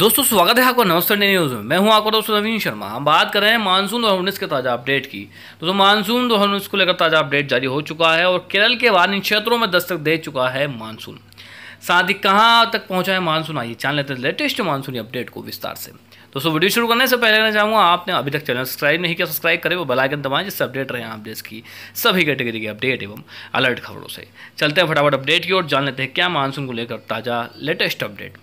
दोस्तों स्वागत है आपका नमस्ते न्यूज़ में मैं हूं आपका दोस्तों नवीन शर्मा हम बात कर रहे हैं मानसून दो उन्नीस के ताज़ा अपडेट की दोस्तों मानसून दो उन्नीस को लेकर ताज़ा अपडेट जारी हो चुका है और केरल के बाद इन क्षेत्रों में दस्तक दे चुका है मानसून साथ ही कहाँ तक पहुँचा है मानसून आइए जान लेते हैं लेटेस्ट मानसूनी अपडेट को विस्तार से दोस्तों वीडियो शुरू करने से पहले कहना चाहूँगा आपने अभी तक चैनल सब्सक्राइब नहीं किया सब्सक्राइब करें वो बेलाइकन दबाएं जिससे अपडेट रहे आप देश की सभी कैटेगरी के अपडेट एवं अलर्ट खबरों से चलते हैं फटाफट अपडेट की और जान लेते हैं क्या मानसून को लेकर ताज़ा लेटेस्ट अपडेट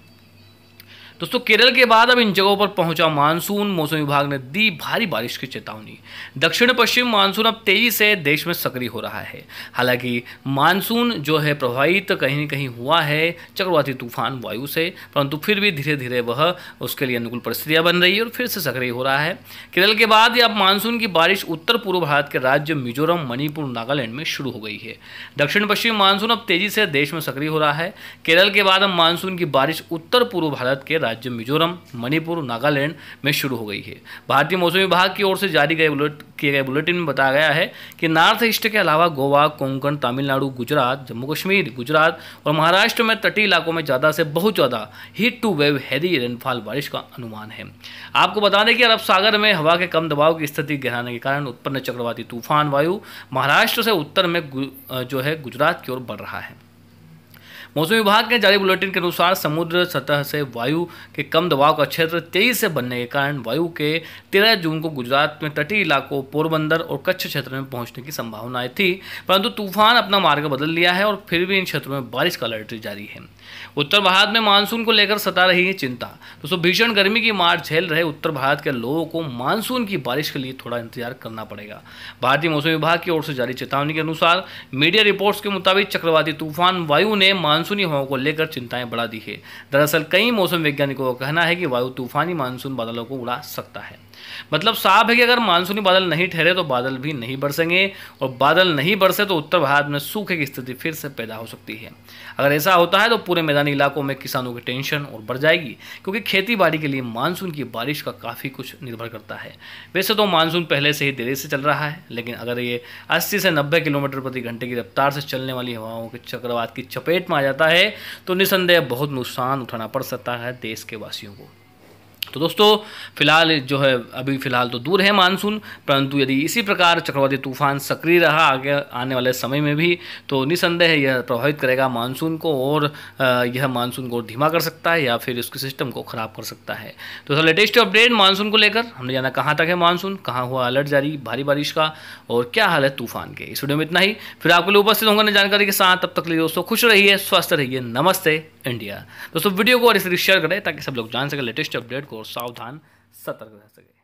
दोस्तों केरल के बाद अब इन जगहों पर पहुंचा मानसून मौसम विभाग ने दी भारी बारिश की चेतावनी दक्षिण पश्चिम मानसून अब तेजी से देश में सक्रिय हो रहा है हालांकि मानसून जो है प्रभावित कहीं न कहीं हुआ है चक्रवाती तूफान वायु से परंतु फिर भी धीरे धीरे वह उसके लिए अनुकूल परिस्थितियाँ बन रही है और फिर से सक्रिय हो रहा है केरल के बाद अब मानसून की बारिश उत्तर पूर्व भारत के राज्य मिजोरम मणिपुर नागालैंड में शुरू हो गई है दक्षिण पश्चिम मानसून अब तेजी से देश में सक्रिय हो रहा है केरल के बाद अब मानसून की बारिश उत्तर पूर्व भारत के राज्य राज्य मिजोरम मणिपुर नागालैंड में शुरू हो गई है भारतीय मौसम विभाग की ओर से जारी गए बुलेट किए गए बुलेटिन में बताया गया है कि नॉर्थ ईस्ट के अलावा गोवा कोंकण तमिलनाडु गुजरात जम्मू कश्मीर गुजरात और महाराष्ट्र में तटीय इलाकों में ज़्यादा से बहुत ज़्यादा heat to wave heavy rainfall बारिश का अनुमान है आपको बता दें कि अरब सागर में हवा के कम दबाव की स्थिति गहराने के कारण उत्पन्न चक्रवाती तूफान वायु महाराष्ट्र से उत्तर में जो है गुजरात की ओर बढ़ रहा है मौसम विभाग के जारी बुलेटिन के अनुसार समुद्र सतह से वायु के कम दबाव का क्षेत्र तेजी से बनने के कारण वायु के तेरह जून को गुजरात में तटीय इलाकों पोरबंदर और कच्छ क्षेत्र में पहुंचने की संभावनाएं थी परंतु तूफान अपना मार्ग बदल लिया है और फिर भी इन क्षेत्रों में बारिश का अलर्ट जारी है उत्तर भारत में मानसून को लेकर सता रही है चिंता दोस्तों भीषण गर्मी की मार झेल रहे उत्तर भारत के लोगों को मानसून की बारिश के लिए थोड़ा इंतजार करना पड़ेगा भारतीय मौसम विभाग की ओर से जारी चेतावनी के अनुसार मीडिया रिपोर्ट्स के मुताबिक चक्रवाती तूफान वायु ने मानसून मानसूनी हवाओं को लेकर चिंताएं बढ़ा दी है दरअसल कई मौसम वैज्ञानिकों का कहना है कि वायु तूफानी मानसून बादलों को उड़ा सकता है मतलब साफ है कि अगर मानसूनी बादल नहीं ठहरे तो बादल भी नहीं बरसेंगे और बादल नहीं बरसे तो उत्तर भारत में सूखे की स्थिति फिर से पैदा हो सकती है अगर ऐसा होता है तो पूरे मैदानी इलाकों में किसानों की टेंशन और बढ़ जाएगी क्योंकि खेती बाड़ी के लिए मानसून की बारिश का काफ़ी कुछ निर्भर करता है वैसे तो मानसून पहले से ही देरी से चल रहा है लेकिन अगर ये अस्सी से नब्बे किलोमीटर प्रति घंटे की रफ्तार से चलने वाली हवाओं के चक्रवात की चपेट में आ जाए रहता है तो निसंदेह बहुत नुकसान उठाना पड़ सकता है देश के वासियों को तो दोस्तों फिलहाल जो है अभी फिलहाल तो दूर है मानसून परंतु यदि इसी प्रकार चक्रवाती तूफान सक्रिय रहा आगे आने वाले समय में भी तो निसंदेह यह प्रभावित करेगा मानसून को और यह मानसून को धीमा कर सकता है या फिर उसके सिस्टम को ख़राब कर सकता है तो सर लेटेस्ट अपडेट मानसून को लेकर हमने जाना कहाँ तक है मानसून कहाँ हुआ अलर्ट जारी भारी बारिश का और क्या हाल है तूफान के इस वीडियो में इतना ही फिर आपके लिए उपस्थित होंगे जानकारी के साथ तब तक लिए दोस्तों खुश रहिए स्वस्थ रहिए नमस्ते इंडिया दोस्तों वीडियो को और इस शेयर करें ताकि सब लोग जान सके लेटेस्ट अपडेट और सावधान सतर्क रह सके